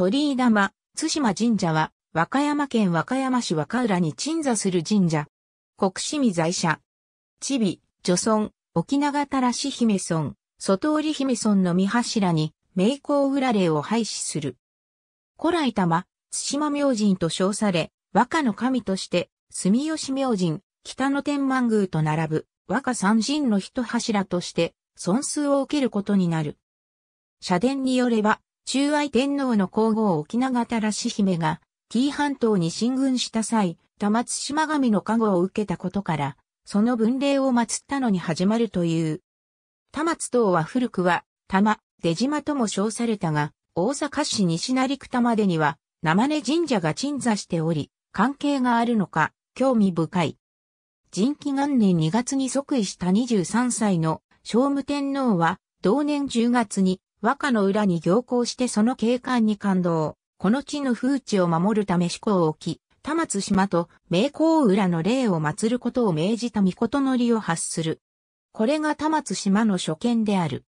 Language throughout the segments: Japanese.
鳥居玉、津島神社は、和歌山県和歌山市和歌浦に鎮座する神社。国市見在社。チビ、女村、沖永たらし姫村、外織姫村の見柱に、名工裏霊を廃止する。古来玉、津島明神と称され、和歌の神として、住吉明神、北野天満宮と並ぶ、和歌三神の一柱として、損数を受けることになる。社殿によれば、中愛天皇の皇后沖永し姫が、紀伊半島に進軍した際、多松島神の加護を受けたことから、その分霊を祀ったのに始まるという。多松島は古くは、玉、出島とも称されたが、大阪市西成区田までには、生根神社が鎮座しており、関係があるのか、興味深い。人気元年2月に即位した23歳の聖武天皇は、同年10月に和歌の裏に行幸してその景観に感動。この地の風地を守るため思考を置き、田松島と名工浦の霊を祀ることを命じた御事のりを発する。これが田松島の初見である。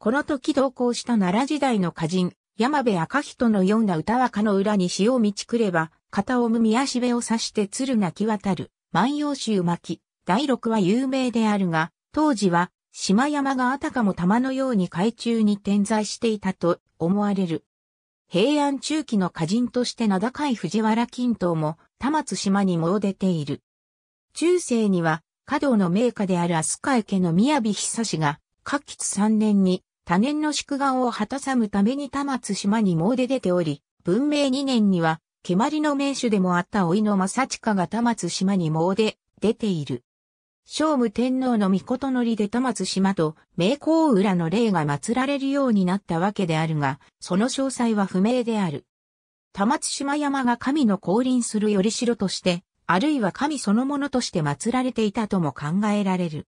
この時同行した奈良時代の歌人、山部赤人のような歌和歌の裏に潮を満ちくれば、片をむ宮しべを刺して鶴がき渡る、万葉集巻、第六は有名であるが、当時は島山があたかも玉のように海中に点在していたと思われる。平安中期の歌人として名高い藤原近東も、田松島に詣出ている。中世には、華道の名家である飛鳥家の宮城久志が、各吉三年に多年の祝願を果たさむために田松島に詣出ており、文明二年には、蹴鞠の名手でもあった老いの正親が田松島に詣出ている。聖武天皇の御事のりで戸松島と名光浦の霊が祀られるようになったわけであるが、その詳細は不明である。戸松島山が神の降臨するより城として、あるいは神そのものとして祀られていたとも考えられる。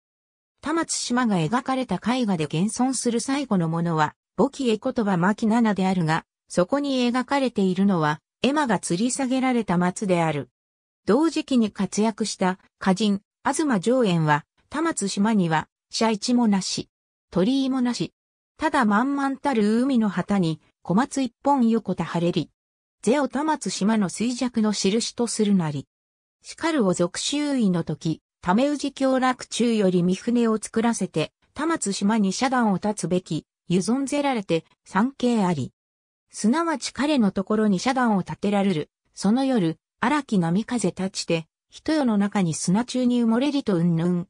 戸松島が描かれた絵画で現存する最後のものは、墓記絵言葉牧七であるが、そこに描かれているのは、絵馬が吊り下げられた松である。同時期に活躍した歌人、東上園は、田松島には、社一もなし、鳥居もなし、ただ満々たる海の旗に、小松一本横田晴れり、ゼオ田松島の衰弱の印とするなり、しかるを俗周囲の時、ためうじ。京楽中より三船を作らせて、田松島に遮断を立つべき、湯存ぜられて、三景あり。すなわち彼のところに遮断を立てられる、その夜、荒木波風立ちて、人世の中に砂中に埋もれりとうんぬん。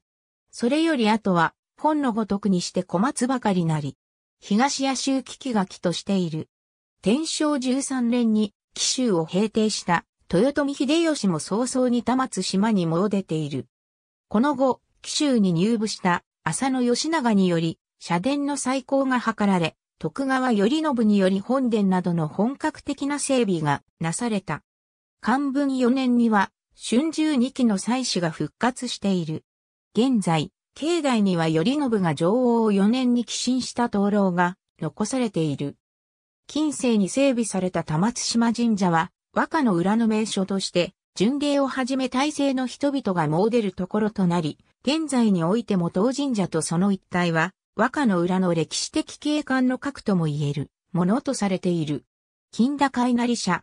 それより後は、本のごとくにして小松ばかりなり、東野州危機が起としている。天正13年に、紀州を平定した豊臣秀吉も早々に田松島に戻出ている。この後、紀州に入部した浅野義長により、社殿の再興が図られ、徳川頼信により本殿などの本格的な整備がなされた。漢文4年には、春秋二期の祭祀が復活している。現在、境内には頼信が女王を4年に寄進した灯籠が残されている。近世に整備された玉津島神社は、和歌の裏の名所として、巡礼をはじめ大勢の人々が詣でるところとなり、現在においても当神社とその一帯は、和歌の裏の歴史的景観の核とも言えるものとされている。金田海なり社。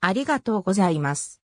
ありがとうございます。